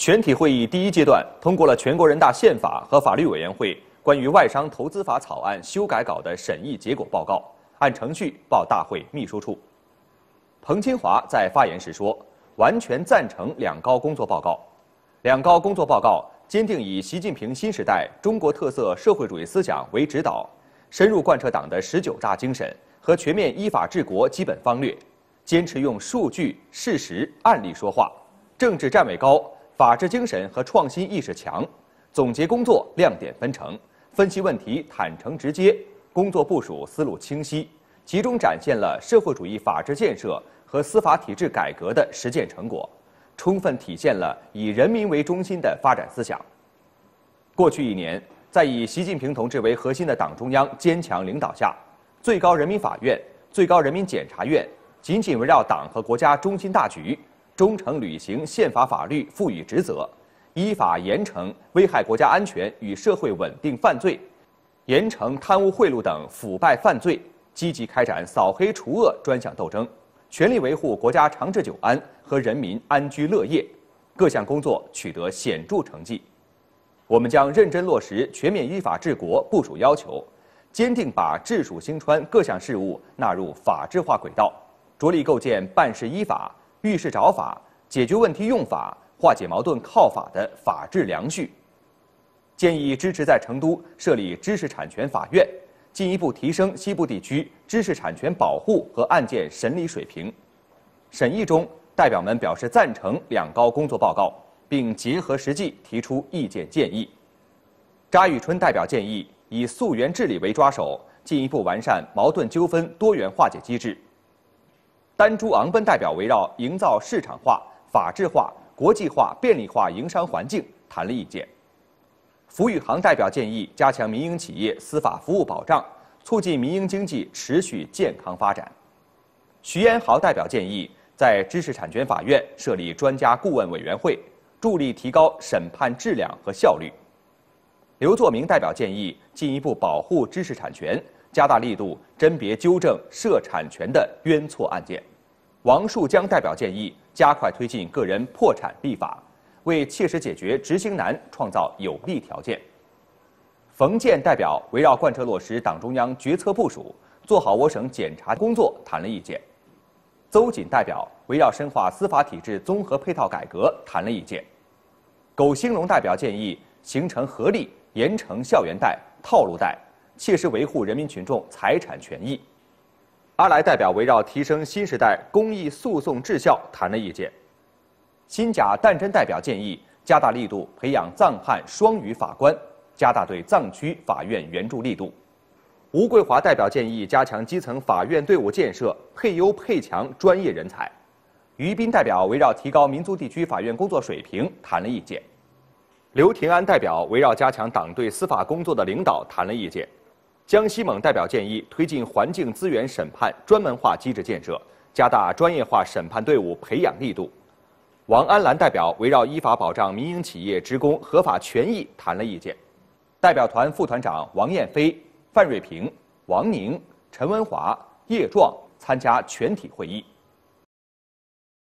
全体会议第一阶段通过了全国人大宪法和法律委员会关于外商投资法草案修改稿的审议结果报告，按程序报大会秘书处。彭清华在发言时说，完全赞成两高工作报告。两高工作报告坚定以习近平新时代中国特色社会主义思想为指导，深入贯彻党的十九大精神和全面依法治国基本方略，坚持用数据、事实、案例说话，政治站位高。法治精神和创新意识强，总结工作亮点纷呈，分析问题坦诚直接，工作部署思路清晰，集中展现了社会主义法治建设和司法体制改革的实践成果，充分体现了以人民为中心的发展思想。过去一年，在以习近平同志为核心的党中央坚强领导下，最高人民法院、最高人民检察院紧紧围绕党和国家中心大局。忠诚履行宪法法律赋予职责，依法严惩危害国家安全与社会稳定犯罪，严惩贪污贿赂等腐败犯罪，积极开展扫黑除恶专项斗争，全力维护国家长治久安和人民安居乐业，各项工作取得显著成绩。我们将认真落实全面依法治国部署要求，坚定把治蜀兴川各项事务纳入法治化轨道，着力构建办事依法。遇事找法，解决问题用法，化解矛盾靠法的法治良序。建议支持在成都设立知识产权法院，进一步提升西部地区知识产权保护和案件审理水平。审议中，代表们表示赞成两高工作报告，并结合实际提出意见建议。查玉春代表建议以溯源治理为抓手，进一步完善矛盾纠纷多元化解机制。丹朱昂奔代表围绕营造市场化、法治化、国际化、便利化营商环境谈了意见。符宇航代表建议加强民营企业司法服务保障，促进民营经济持续健康发展。徐延豪代表建议在知识产权法院设立专家顾问委员会，助力提高审判质量和效率。刘作明代表建议进一步保护知识产权。加大力度甄别纠正涉产权的冤错案件，王树江代表建议加快推进个人破产立法，为切实解决执行难创造有利条件。冯建代表围绕贯彻落实党中央决策部署，做好我省检察工作谈了意见。邹锦代表围绕深化司法体制综合配套改革谈了意见。苟兴荣代表建议形成合力，严惩校园贷套路贷。切实维护人民群众财产权益。阿来代表围绕提升新时代公益诉讼质效谈了意见。新甲旦真代表建议加大力度培养藏汉双语法官，加大对藏区法院援助力度。吴桂华代表建议加强基层法院队伍建设，配优配强专业人才。于斌代表围绕提高民族地区法院工作水平谈了意见。刘廷安代表围绕加强党对司法工作的领导谈了意见。江西蒙代表建议推进环境资源审判专门化机制建设，加大专业化审判队伍培养力度。王安兰代表围绕依法保障民营企业职工合法权益谈了意见。代表团副团长王燕飞、范瑞平、王宁、陈文华、叶壮参加全体会议。